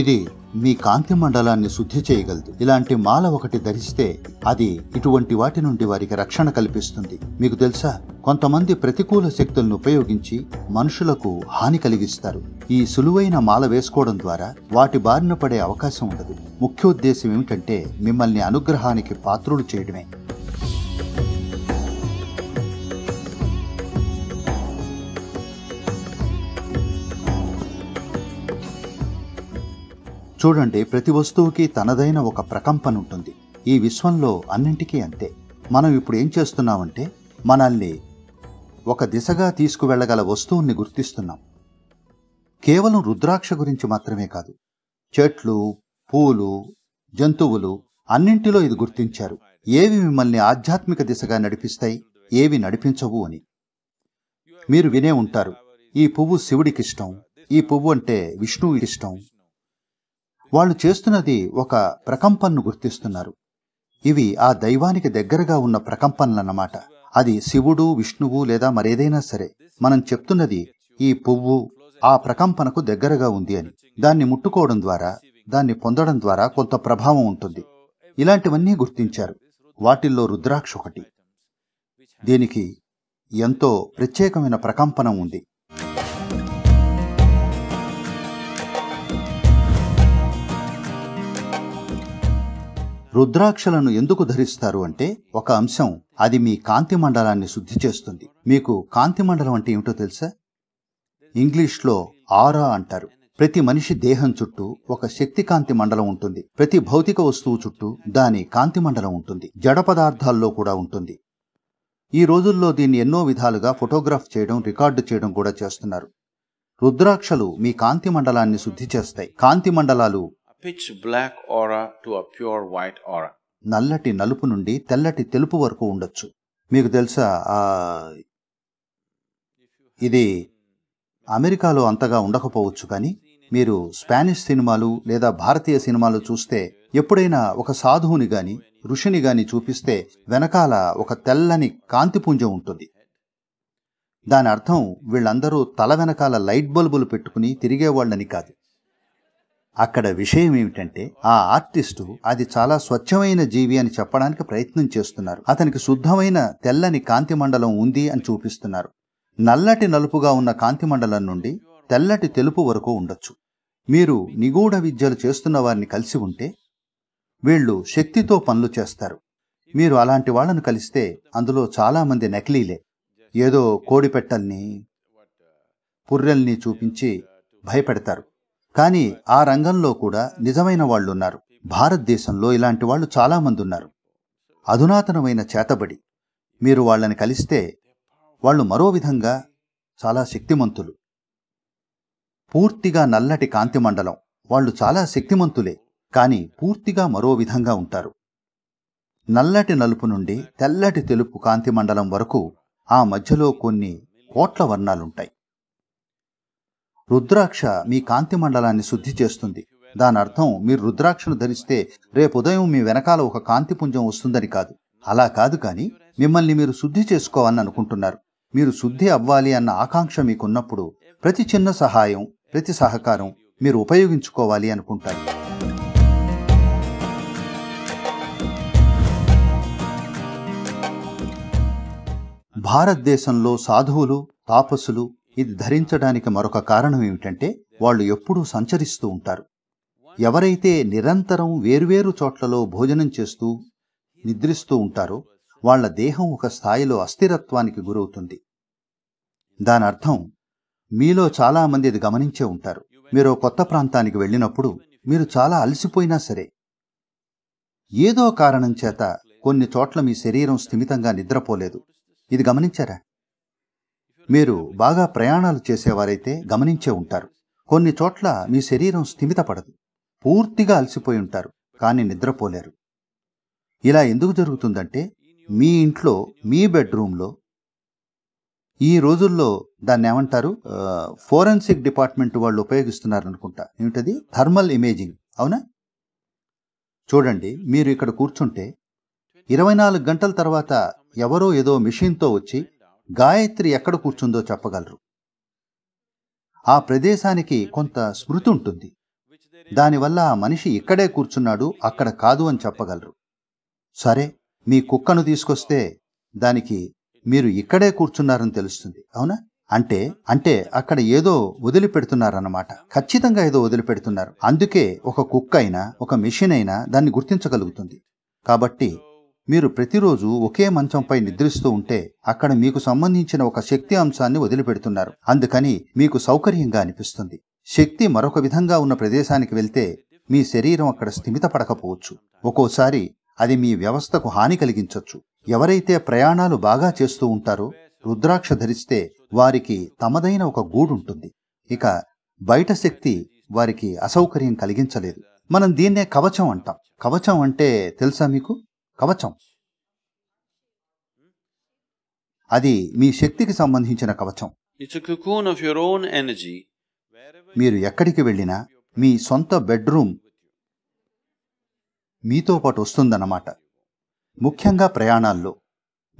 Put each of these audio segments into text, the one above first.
ఇది మీ కాంతి మండలాన్ని శుద్ధి చేయగలదు ఇలాంటి మాల ఒకటి ధరిస్తే అది ఇటువంటి వాటి నుండి వారికి రక్షణ కల్పిస్తుంది మీకు తెలుసా కొంతమంది ప్రతికూల శక్తులను ఉపయోగించి మనుషులకు హాని కలిగిస్తారు ఈ సులువైన మాల వేసుకోవడం ద్వారా వాటి బారిన పడే అవకాశం ఉండదు ముఖ్యోద్దేశం ఏమిటంటే మిమ్మల్ని అనుగ్రహానికి పాత్రులు చేయడమే చూడండి ప్రతి వస్తువుకి తనదైన ఒక ప్రకంపన ఉంటుంది ఈ విశ్వంలో అన్నింటికీ అంతే మనం ఇప్పుడు ఏం చేస్తున్నామంటే మనల్ని ఒక దిశగా తీసుకువెళ్లగల వస్తువుని గుర్తిస్తున్నాం కేవలం రుద్రాక్ష గురించి మాత్రమే కాదు చెట్లు పూలు జంతువులు అన్నింటిలో ఇది గుర్తించారు ఏవి మిమ్మల్ని ఆధ్యాత్మిక దిశగా నడిపిస్తాయి ఏవి నడిపించవు అని మీరు వినే ఉంటారు ఈ పువ్వు శివుడికిష్టం ఈ పువ్వు అంటే విష్ణువు ఇష్టం వాళ్ళు చేస్తున్నది ఒక ప్రకంపనను గుర్తిస్తున్నారు ఇవి ఆ దైవానికి దగ్గరగా ఉన్న ప్రకంపనలన్నమాట అది శివుడు విష్ణువు లేదా మరేదైనా సరే మనం చెప్తున్నది ఈ పువ్వు ఆ ప్రకంపనకు దగ్గరగా ఉంది అని దాన్ని ముట్టుకోవడం ద్వారా దాన్ని పొందడం ద్వారా కొంత ప్రభావం ఉంటుంది ఇలాంటివన్నీ గుర్తించారు వాటిల్లో రుద్రాక్ష ఒకటి దీనికి ఎంతో ప్రత్యేకమైన ప్రకంపనం ఉంది రుద్రాక్షలను ఎందుకు ధరిస్తారు అంటే ఒక అంశం అది మీ కాంతి మండలాన్ని శుద్ధి చేస్తుంది మీకు కాంతి మండలం అంటే ఏమిటో తెలుసా ఇంగ్లీష్లో ఆరా అంటారు ప్రతి మనిషి దేహం చుట్టూ ఒక శక్తి కాంతి మండలం ఉంటుంది ప్రతి భౌతిక వస్తువు చుట్టూ దాని కాంతి మండలం ఉంటుంది జడ పదార్థాల్లో కూడా ఉంటుంది ఈ రోజుల్లో దీన్ని ఎన్నో విధాలుగా ఫోటోగ్రాఫ్ చేయడం రికార్డు చేయడం కూడా చేస్తున్నారు రుద్రాక్షలు మీ కాంతి మండలాన్ని శుద్ధి చేస్తాయి కాంతి మండలాలు pitch black aura to a pure white aura. నల్లటి నలుపు నుండి తెల్లటి తెలుపు వరకు ఉండొచ్చు మీకు తెలుసా ఇది అమెరికాలో అంతగా ఉండకపోవచ్చు కానీ మీరు స్పానిష్ సినిమాలు లేదా భారతీయ సినిమాలు చూస్తే ఎప్పుడైనా ఒక సాధువుని గాని ఋషిని గాని చూపిస్తే వెనకాల ఒక తెల్లని కాంతిపుంజం ఉంటుంది దాని అర్థం వీళ్ళందరూ తల వెనకాల లైట్ బల్బులు పెట్టుకుని తిరిగేవాళ్ళని కాదు అక్కడ విషయం ఏమిటంటే ఆ ఆర్టిస్టు అది చాలా స్వచ్ఛమైన జీవి అని చెప్పడానికి ప్రయత్నం చేస్తున్నారు అతనికి శుద్ధమైన తెల్లని కాంతి మండలం ఉంది అని చూపిస్తున్నారు నల్లటి నలుపుగా ఉన్న కాంతి మండలం నుండి తెల్లటి తెలుపు వరకు ఉండొచ్చు మీరు నిగూఢ విద్యలు చేస్తున్న వారిని కలిసి ఉంటే వీళ్ళు శక్తితో పనులు చేస్తారు మీరు అలాంటి వాళ్లను కలిస్తే అందులో చాలామంది నకిలీలే ఏదో కోడిపెట్టల్ని పుర్రెల్ని చూపించి భయపెడతారు కానీ ఆ రంగంలో కూడా నిజమైన వాళ్ళున్నారు భారతదేశంలో ఇలాంటి వాళ్ళు చాలామంది ఉన్నారు అధునాతనమైన చేతబడి మీరు వాళ్ళని కలిస్తే వాళ్ళు మరో విధంగా చాలా శక్తిమంతులు పూర్తిగా నల్లటి కాంతి మండలం వాళ్ళు చాలా శక్తిమంతులే కానీ పూర్తిగా మరో విధంగా ఉంటారు నల్లటి నలుపు నుండి తెల్లటి తెలుపు కాంతి మండలం వరకు ఆ మధ్యలో కొన్ని కోట్ల వర్ణాలుంటాయి రుద్రాక్ష మీ కాంతి మండలాన్ని శుద్ధి చేస్తుంది దాని అర్థం మీరు రుద్రాక్షను ధరిస్తే రేపు ఉదయం మీ వెనకాల ఒక కాంతి పుంజం వస్తుందని కాదు అలా కాదు కానీ మిమ్మల్ని మీరు శుద్ధి చేసుకోవాలని అనుకుంటున్నారు మీరు శుద్ధి అవ్వాలి అన్న ఆకాంక్ష మీకున్నప్పుడు ప్రతి చిన్న సహాయం ప్రతి సహకారం మీరు ఉపయోగించుకోవాలి అనుకుంటారు భారతదేశంలో సాధువులు తాపసులు ఇది ధరించడానికి మరొక కారణం ఏమిటంటే వాళ్ళు ఎప్పుడూ సంచరిస్తూ ఉంటారు ఎవరైతే నిరంతరం వేర్వేరు చోట్లలో భోజనం చేస్తూ నిద్రిస్తూ ఉంటారో వాళ్ల దేహం ఒక స్థాయిలో అస్థిరత్వానికి గురవుతుంది దాని అర్థం మీలో చాలామంది ఇది గమనించే ఉంటారు మీరు కొత్త ప్రాంతానికి వెళ్ళినప్పుడు మీరు చాలా అలసిపోయినా సరే ఏదో కారణం చేత కొన్ని చోట్ల మీ శరీరం స్థిమితంగా నిద్రపోలేదు ఇది గమనించారా మీరు బాగా ప్రయాణాలు చేసేవారైతే గమనించే ఉంటారు కొన్ని చోట్ల మీ శరీరం స్థిమితపడదు పూర్తిగా అలసిపోయి ఉంటారు కానీ నిద్రపోలేరు ఇలా ఎందుకు జరుగుతుందంటే మీ ఇంట్లో మీ బెడ్రూమ్లో ఈ రోజుల్లో దాన్ని ఏమంటారు ఫోరెన్సిక్ డిపార్ట్మెంట్ వాళ్ళు ఉపయోగిస్తున్నారు అనుకుంటా ఏమిటది థర్మల్ ఇమేజింగ్ అవునా చూడండి మీరు ఇక్కడ కూర్చుంటే ఇరవై నాలుగు గంటల తర్వాత ఎవరో ఏదో మిషన్తో వచ్చి గాయత్రి ఎక్కడ కూర్చుందో చెప్పగలరు ఆ ప్రదేశానికి కొంత స్మృతి ఉంటుంది దానివల్ల ఆ మనిషి ఇక్కడే కూర్చున్నాడు అక్కడ కాదు అని చెప్పగలరు సరే మీ కుక్కను తీసుకొస్తే దానికి మీరు ఇక్కడే కూర్చున్నారని తెలుస్తుంది అవునా అంటే అంటే అక్కడ ఏదో వదిలిపెడుతున్నారన్నమాట ఖచ్చితంగా ఏదో వదిలిపెడుతున్నారు అందుకే ఒక కుక్క అయినా ఒక మెషిన్ అయినా దాన్ని గుర్తించగలుగుతుంది కాబట్టి మీరు ప్రతిరోజు ఒకే మంచంపై నిద్రిస్తూ ఉంటే అక్కడ మీకు సంబంధించిన ఒక శక్తి అంశాన్ని వదిలిపెడుతున్నారు అందుకని మీకు సౌకర్యంగా అనిపిస్తుంది శక్తి మరొక విధంగా ఉన్న ప్రదేశానికి వెళ్తే మీ శరీరం అక్కడ స్థిమిత పడకపోవచ్చు ఒక్కోసారి అది మీ వ్యవస్థకు హాని కలిగించవచ్చు ఎవరైతే ప్రయాణాలు బాగా చేస్తూ ఉంటారో రుద్రాక్ష ధరిస్తే వారికి తమదైన ఒక గూడుంటుంది ఇక బయట శక్తి వారికి అసౌకర్యం కలిగించలేదు మనం దీన్నే కవచం అంటాం కవచం అంటే తెలుసా మీకు కవచం అది మీ శక్తికి సంబంధించిన కవచం ఎనర్జీ మీరు ఎక్కడికి వెళ్ళినా మీ సొంత బెడ్రూమ్ మీతో పాటు వస్తుందన్నమాట ముఖ్యంగా ప్రయాణాల్లో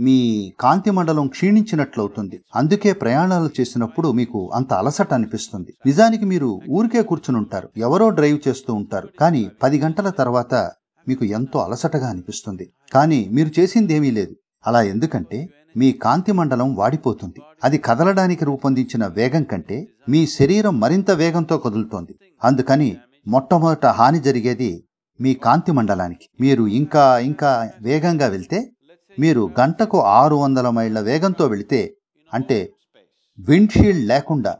మీ కాంతి మండలం క్షీణించినట్లవుతుంది అందుకే ప్రయాణాలు చేసినప్పుడు మీకు అంత అలసట అనిపిస్తుంది నిజానికి మీరు ఊరికే కూర్చుని ఉంటారు ఎవరో డ్రైవ్ చేస్తూ ఉంటారు కానీ పది గంటల తర్వాత మీకు ఎంతో అలసటగా అనిపిస్తుంది కానీ మీరు చేసిందేమీ లేదు అలా ఎందుకంటే మీ కాంతి మండలం వాడిపోతుంది అది కదలడానికి రూపొందించిన వేగం కంటే మీ శరీరం మరింత వేగంతో కదులుతోంది అందుకని మొట్టమొదట హాని జరిగేది మీ కాంతి మండలానికి మీరు ఇంకా ఇంకా వేగంగా వెళ్తే మీరు గంటకు ఆరు వందల మైళ్ళ వేగంతో వెళితే అంటే విండ్షీల్డ్ లేకుండా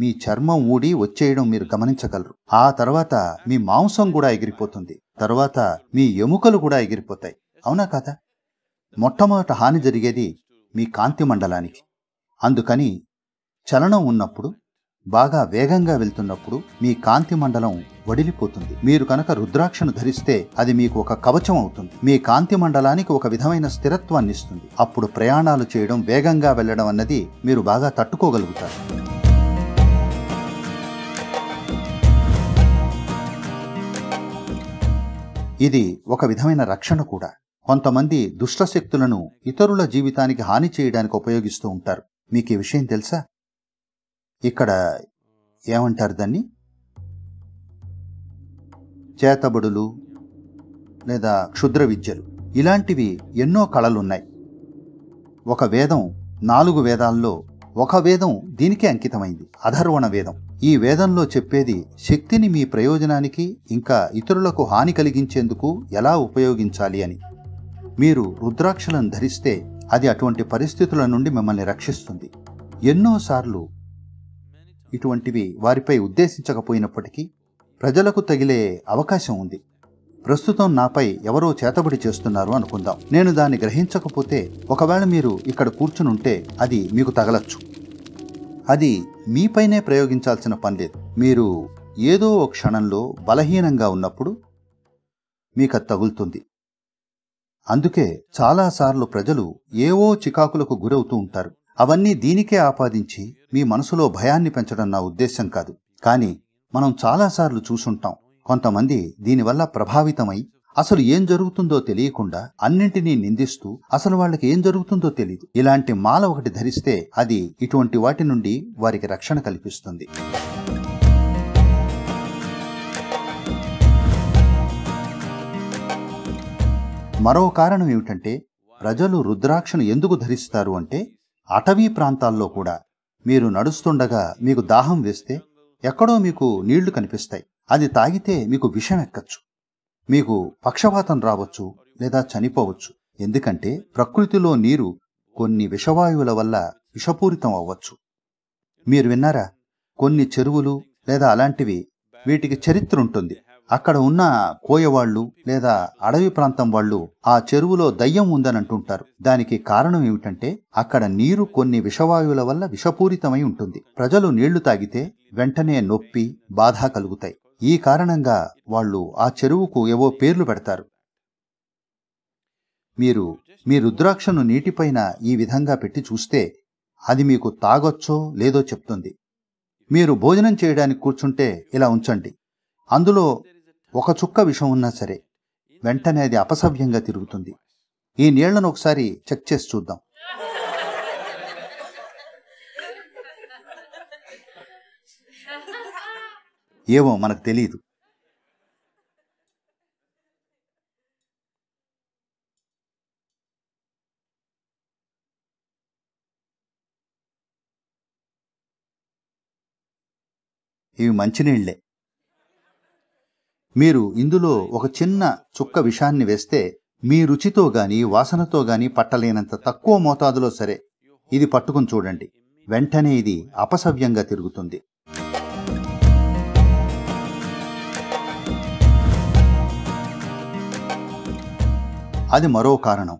మీ చర్మం ఊడి వచ్చేయడం మీరు గమనించగలరు ఆ తర్వాత మీ మాంసం కూడా ఎగిరిపోతుంది తర్వాత మీ ఎముకలు కూడా ఎగిరిపోతాయి అవునా కదా మొట్టమొదట హాని జరిగేది మీ కాంతి మండలానికి అందుకని చలనం ఉన్నప్పుడు బాగా వేగంగా వెళ్తున్నప్పుడు మీ కాంతి మండలం వడిలిపోతుంది మీరు కనుక రుద్రాక్షను ధరిస్తే అది మీకు ఒక కవచం అవుతుంది మీ కాంతి మండలానికి ఒక విధమైన స్థిరత్వాన్ని ఇస్తుంది అప్పుడు ప్రయాణాలు చేయడం వేగంగా వెళ్ళడం అన్నది మీరు బాగా తట్టుకోగలుగుతారు ఇది ఒక విధమైన రక్షణ కూడా కొంతమంది దుష్టశక్తులను ఇతరుల జీవితానికి హాని చేయడానికి ఉపయోగిస్తూ ఉంటారు మీకు ఈ విషయం తెలుసా ఇక్కడ ఏమంటారు దాన్ని చేతబడులు లేదా క్షుద్ర విద్యలు ఇలాంటివి ఎన్నో కళలున్నాయి ఒక వేదం నాలుగు వేదాల్లో ఒక వేదం దీనికే అంకితమైంది అధర్వణ వేదం ఈ వేదంలో చెప్పేది శక్తిని మీ ప్రయోజనానికి ఇంకా ఇతరులకు హాని కలిగించేందుకు ఎలా ఉపయోగించాలి అని మీరు రుద్రాక్షలను ధరిస్తే అది అటువంటి పరిస్థితుల నుండి మిమ్మల్ని రక్షిస్తుంది ఎన్నోసార్లు ఇటువంటివి వారిపై ఉద్దేశించకపోయినప్పటికీ ప్రజలకు తగిలే అవకాశం ఉంది ప్రస్తుతం నాపై ఎవరో చేతబడి చేస్తున్నారు అనుకుందాం నేను దాన్ని గ్రహించకపోతే ఒకవేళ మీరు ఇక్కడ కూర్చునుంటే అది మీకు తగలచ్చు అది మీపైనే ప్రయోగించాల్సిన పని లేదు మీరు ఏదో ఒక క్షణంలో బలహీనంగా ఉన్నప్పుడు మీకు అది తగులుతుంది అందుకే చాలాసార్లు ప్రజలు ఏవో చికాకులకు గురవుతూ ఉంటారు అవన్నీ దీనికే ఆపాదించి మీ మనసులో భయాన్ని పెంచడం నా ఉద్దేశం కాదు కానీ మనం చాలాసార్లు చూసుంటాం కొంతమంది దీనివల్ల ప్రభావితమై అసలు ఏం జరుగుతుందో తెలియకుండా అన్నింటినీ నిందిస్తూ అసలు వాళ్ళకి ఏం జరుగుతుందో తెలియదు ఇలాంటి మాల ఒకటి ధరిస్తే అది ఇటువంటి వాటి నుండి వారికి రక్షణ కల్పిస్తుంది మరో కారణం ఏమిటంటే ప్రజలు రుద్రాక్షను ఎందుకు ధరిస్తారు అంటే అటవీ ప్రాంతాల్లో కూడా మీరు నడుస్తుండగా మీకు దాహం వేస్తే ఎక్కడో మీకు నీళ్లు కనిపిస్తాయి అది తాగితే మీకు విషం ఎక్కచ్చు మీకు పక్షపాతం రావచ్చు లేదా చనిపోవచ్చు ఎందుకంటే ప్రకృతిలో నీరు కొన్ని విషవాయువుల వల్ల విషపూరితం అవ్వచ్చు మీరు విన్నారా కొన్ని చెరువులు లేదా అలాంటివి వీటికి చరిత్ర ఉంటుంది అక్కడ ఉన్న కోయవాళ్ళు లేదా అడవి ప్రాంతం వాళ్ళు ఆ చెరువులో దయ్యం ఉందని అంటుంటారు దానికి కారణం ఏమిటంటే అక్కడ నీరు కొన్ని విషవాయువుల వల్ల విషపూరితమై ఉంటుంది ప్రజలు నీళ్లు తాగితే వెంటనే నొప్పి బాధ కలుగుతాయి ఈ కారణంగా వాళ్ళు ఆ చెరువుకు ఏవో పేర్లు పెడతారు మీరు మీ రుద్రాక్షను నీటిపైన ఈ విధంగా పెట్టి చూస్తే అది మీకు తాగొచ్చో లేదో చెప్తుంది మీరు భోజనం చేయడానికి కూర్చుంటే ఇలా ఉంచండి అందులో ఒక చుక్క విషం ఉన్నా సరే వెంటనే అది అపసవ్యంగా తిరుగుతుంది ఈ నీళ్లను ఒకసారి చెక్ చేసి చూద్దాం ఏవో మనకు తెలియదు ఇవి మంచినీళ్లే మీరు ఇందులో ఒక చిన్న చుక్క విషాన్ని వేస్తే మీ రుచితో గాని వాసనతో గాని పట్టలేనంత తక్కువ మోతాదులో సరే ఇది పట్టుకుని చూడండి వెంటనే ఇది అపసవ్యంగా తిరుగుతుంది అది మరో కారణం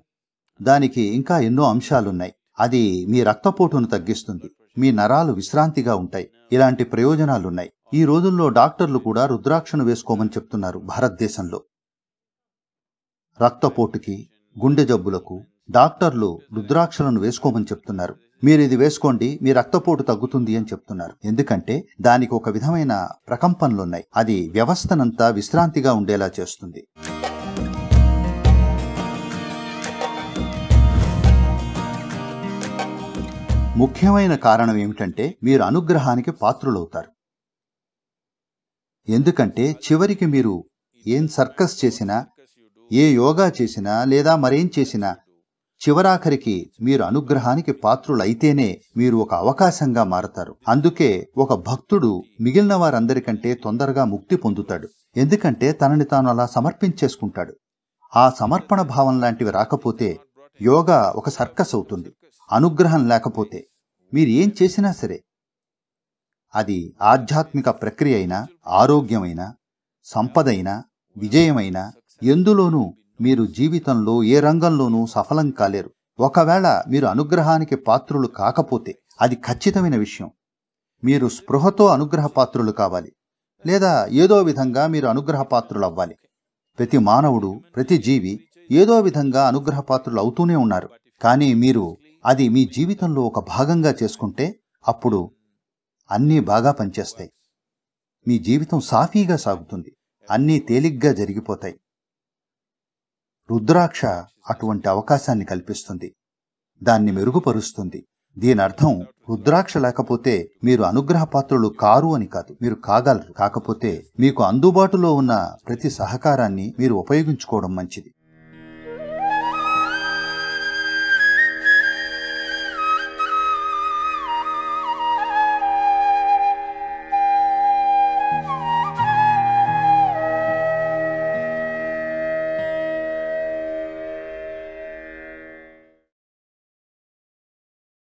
దానికి ఇంకా ఎన్నో అంశాలున్నాయి అది మీ రక్తపోటును తగ్గిస్తుంది మీ నరాలు విశ్రాంతిగా ఉంటాయి ఇలాంటి ప్రయోజనాలున్నాయి ఈ రోజుల్లో డాక్టర్లు కూడా రుద్రాక్షను వేసుకోమని చెప్తున్నారు భారతదేశంలో రక్తపోటుకి గుండె జబ్బులకు డాక్టర్లు రుద్రాక్షలను వేసుకోమని చెప్తున్నారు మీరు ఇది వేసుకోండి మీ రక్తపోటు తగ్గుతుంది అని చెప్తున్నారు ఎందుకంటే దానికి ఒక విధమైన ప్రకంపనలున్నాయి అది వ్యవస్థనంతా విశ్రాంతిగా ఉండేలా చేస్తుంది ముఖ్యమైన కారణం ఏమిటంటే మీరు అనుగ్రహానికి పాత్రులవుతారు ఎందుకంటే చివరికి మీరు ఏం సర్కస్ చేసినా ఏ యోగా చేసినా లేదా మరేం చేసినా చివరాఖరికి మీరు అనుగ్రహానికి పాత్రులైతేనే మీరు ఒక అవకాశంగా మారతారు అందుకే ఒక భక్తుడు మిగిలిన వారందరికంటే తొందరగా ముక్తి పొందుతాడు ఎందుకంటే తనని తాను అలా సమర్పించేసుకుంటాడు ఆ సమర్పణ భావం లాంటివి రాకపోతే యోగా ఒక సర్కస్ అవుతుంది అనుగ్రహం లేకపోతే మీరు ఏం చేసినా సరే అది ఆధ్యాత్మిక ప్రక్రియ అయినా ఆరోగ్యమైనా సంపదైనా విజయమైనా ఎందులోనూ మీరు జీవితంలో ఏ రంగంలోనూ సఫలం కాలేరు ఒకవేళ మీరు అనుగ్రహానికి పాత్రులు కాకపోతే అది ఖచ్చితమైన విషయం మీరు స్పృహతో అనుగ్రహ పాత్రులు కావాలి లేదా ఏదో విధంగా మీరు అనుగ్రహ పాత్రులు అవ్వాలి ప్రతి మానవుడు ప్రతి జీవి ఏదో విధంగా అనుగ్రహ పాత్రులు అవుతూనే ఉన్నారు కానీ మీరు అది మీ జీవితంలో ఒక భాగంగా చేసుకుంటే అప్పుడు అన్నీ బాగా పనిచేస్తాయి మీ జీవితం సాఫీగా సాగుతుంది అన్నీ తేలిగ్గా జరిగిపోతాయి రుద్రాక్ష అటువంటి అవకాశాన్ని కల్పిస్తుంది దాన్ని మెరుగుపరుస్తుంది దీని అర్థం రుద్రాక్ష లేకపోతే మీరు అనుగ్రహ పాత్రలు కారు అని కాదు మీరు కాగలరు కాకపోతే మీకు అందుబాటులో ఉన్న ప్రతి సహకారాన్ని మీరు ఉపయోగించుకోవడం మంచిది